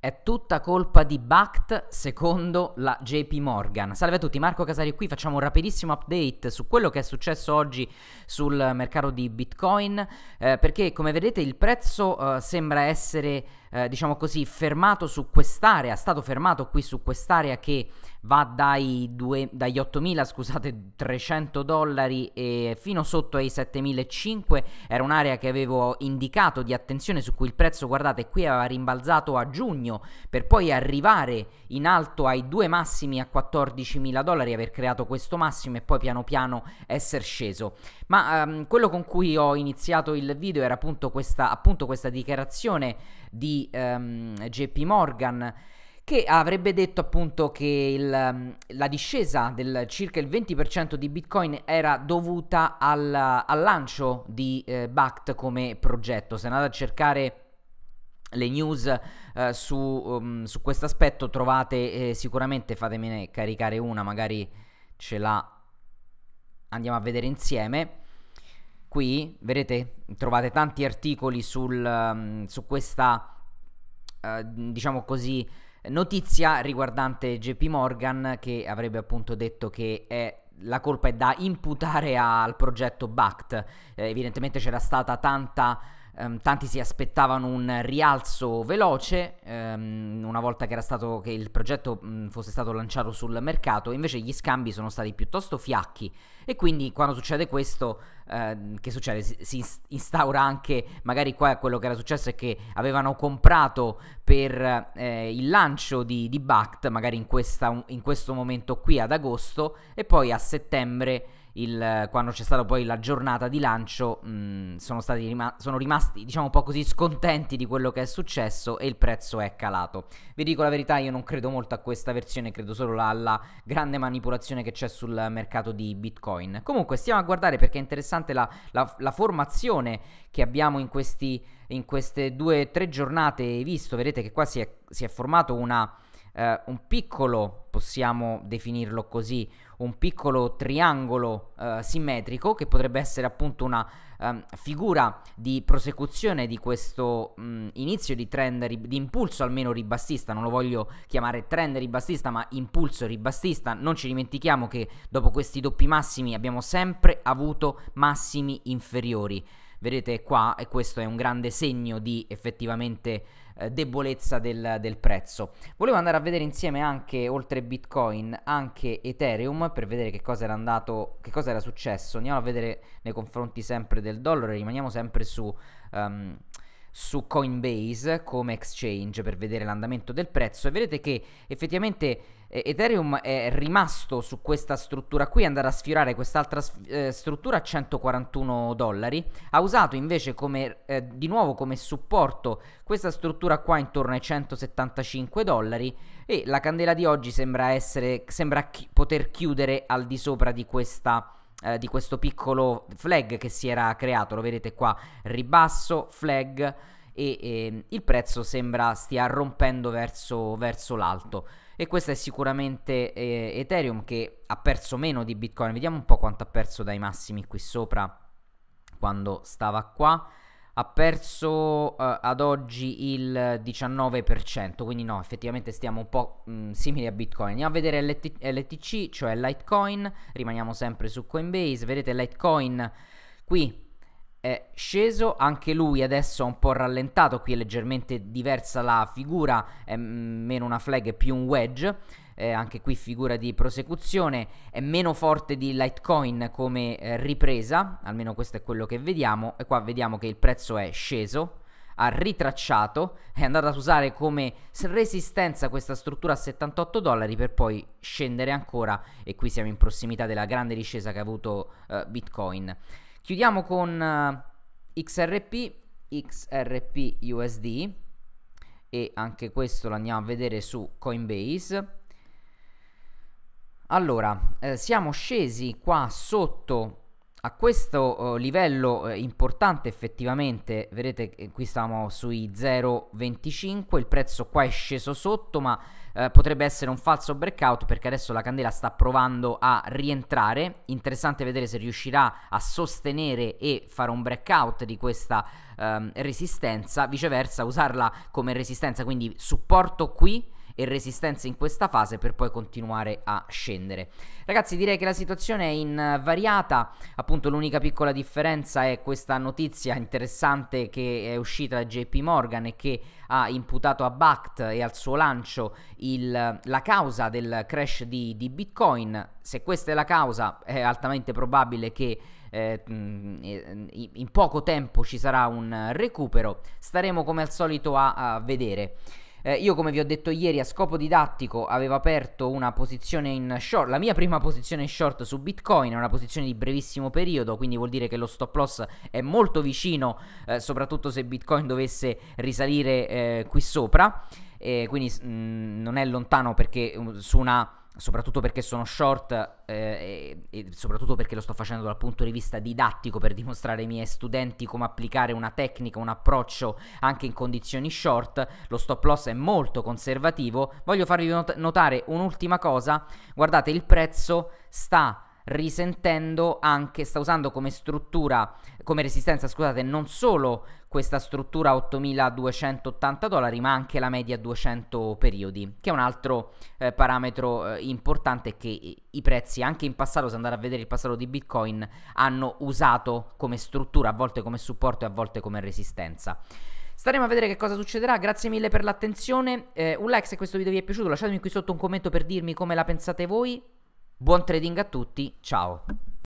È tutta colpa di Bact secondo la JP Morgan. Salve a tutti, Marco Casari qui, facciamo un rapidissimo update su quello che è successo oggi sul mercato di Bitcoin, eh, perché come vedete il prezzo eh, sembra essere eh, diciamo così, fermato su quest'area, stato fermato qui su quest'area che va dai due, dagli 8.000, scusate, 300 dollari e fino sotto ai 7.500, era un'area che avevo indicato di attenzione su cui il prezzo, guardate, qui aveva rimbalzato a giugno per poi arrivare in alto ai due massimi a 14.000 dollari, aver creato questo massimo e poi piano piano essere sceso. Ma ehm, quello con cui ho iniziato il video era appunto questa, appunto questa dichiarazione di um, ehm, JP Morgan che avrebbe detto appunto che il, la discesa del circa il 20% di Bitcoin era dovuta al, al lancio di eh, BACT come progetto. Se andate a cercare le news eh, su, um, su questo aspetto trovate eh, sicuramente, fatemene caricare una, magari ce la andiamo a vedere insieme qui vedete trovate tanti articoli sul, um, su questa eh, diciamo così, notizia riguardante JP Morgan che avrebbe appunto detto che è la colpa è da imputare al progetto BACT. Eh, evidentemente c'era stata tanta ehm, tanti si aspettavano un rialzo veloce ehm, una volta che, stato, che il progetto mh, fosse stato lanciato sul mercato, invece gli scambi sono stati piuttosto fiacchi e quindi quando succede questo, ehm, che succede? Si, si, instaura anche, magari qua quello che era successo è che avevano comprato per eh, il lancio di, di Bact, magari in, questa, in questo momento qui ad agosto e poi a settembre il, quando c'è stata poi la giornata di lancio mh, mm, sono, rima- sono, rimasti diciamo un po' così scontenti di quello che è successo e il prezzo è calato. Vi dico la verità, io non credo molto a questa versione, credo solo alla grande manipolazione che c'è sul mercato di Bitcoin. Comunque stiamo a guardare perché è interessante la, la, la formazione che abbiamo in, questi, in queste due o tre giornate visto, vedete che qua si è, si è formato una eh, un piccolo, possiamo definirlo così, un piccolo triangolo eh, simmetrico che potrebbe essere appunto una um, figura di prosecuzione di questo mh, mm, inizio di trend, di impulso almeno ribassista, non lo voglio chiamare trend ribassista ma impulso ribassista, non ci dimentichiamo che dopo questi doppi massimi abbiamo sempre avuto massimi inferiori. Vedete qua, e questo è un grande segno di effettivamente eh, debolezza del, del, prezzo. Volevo andare a vedere insieme anche, oltre Bitcoin, anche Ethereum per vedere che cosa era andato, che cosa era successo. Andiamo a vedere nei confronti sempre del dollaro, rimaniamo sempre su... Um, su Coinbase come exchange per vedere l'andamento del prezzo e vedete che effettivamente Ethereum è rimasto su questa struttura qui, andare a sfiorare quest'altra eh, struttura a 141 dollari, ha usato invece come, eh, di nuovo come supporto questa struttura qua intorno ai 175 dollari e la candela di oggi sembra, essere, sembra chi poter chiudere al di sopra di questa eh, di questo piccolo flag che si era creato. Lo vedete qua, ribasso, flag e, e ehm, il prezzo sembra stia rompendo verso, verso l'alto e questo è sicuramente eh, Ethereum che ha perso meno di Bitcoin. Vediamo un po' quanto ha perso dai massimi qui sopra quando stava qua. Ha perso eh, ad oggi il 19%, quindi no, effettivamente stiamo un po' mh, mm, simili a Bitcoin. Andiamo a vedere LT- LTC, cioè Litecoin, rimaniamo sempre su Coinbase, vedete Litecoin qui è sceso anche lui adesso è un po' rallentato qui è leggermente diversa la figura è meno una flag più un wedge eh, anche qui figura di prosecuzione è meno forte di Litecoin come eh, ripresa almeno questo è quello che vediamo e qua vediamo che il prezzo è sceso ha ritracciato, è andata ad usare come resistenza questa struttura a 78 dollari per poi scendere ancora e qui siamo in prossimità della grande discesa che ha avuto eh, Bitcoin. Chiudiamo con uh, eh, XRP, XRP USD e anche questo lo andiamo a vedere su Coinbase. Allora, eh, siamo scesi qua sotto a questo eh, livello eh, importante effettivamente, vedete eh, qui stiamo sui 0,25, il prezzo qua è sceso sotto ma eh, potrebbe essere un falso breakout perché adesso la candela sta provando a rientrare, interessante vedere se riuscirà a sostenere e fare un breakout di questa ehm, resistenza, viceversa usarla come resistenza, quindi supporto qui e resistenza in questa fase per poi continuare a scendere. Ragazzi direi che la situazione è invariata, eh, appunto l'unica piccola differenza è questa notizia interessante che è uscita da JP Morgan e che ha imputato a BACT e al suo lancio il, eh, la causa del crash di, di Bitcoin. Se questa è la causa è altamente probabile che eh, mm, in poco tempo ci sarà un recupero, staremo come al solito a, a vedere. Eh, io, come vi ho detto ieri, a scopo didattico avevo aperto una posizione in short, la mia prima posizione in short su Bitcoin, è una posizione di brevissimo periodo, quindi vuol dire che lo stop loss è molto vicino, eh, soprattutto se Bitcoin dovesse risalire eh, qui sopra, e eh, quindi mh, mm, non è lontano perché mm, su una soprattutto perché sono short eh, e, e, soprattutto perché lo sto facendo dal punto di vista didattico per dimostrare ai miei studenti come applicare una tecnica, un approccio anche in condizioni short, lo stop loss è molto conservativo, voglio farvi not- notare un'ultima cosa, guardate il prezzo sta risentendo anche, sta usando come struttura, come resistenza, scusate, non solo questa struttura 8280 dollari, ma anche la media 200 periodi, che è un altro eh, parametro eh, importante che i prezzi, anche in passato, se andare a vedere il passato di Bitcoin, hanno usato come struttura, a volte come supporto e a volte come resistenza. Staremo a vedere che cosa succederà. Grazie mille per l'attenzione. Eh, un like se questo video vi è piaciuto, lasciatemi qui sotto un commento per dirmi come la pensate voi. Buon trading a tutti, ciao!